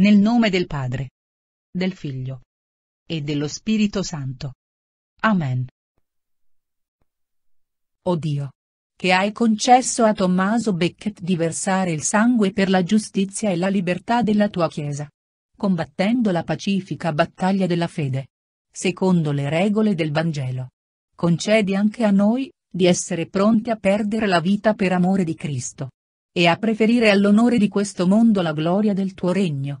Nel nome del Padre, del Figlio e dello Spirito Santo. Amen. O Dio, che hai concesso a Tommaso Becket di versare il sangue per la giustizia e la libertà della tua Chiesa, combattendo la pacifica battaglia della fede, secondo le regole del Vangelo. Concedi anche a noi, di essere pronti a perdere la vita per amore di Cristo. E a preferire all'onore di questo mondo la gloria del tuo regno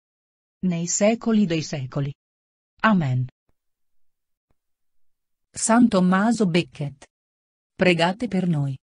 nei secoli dei secoli. Amen. San Tommaso Becket. Pregate per noi.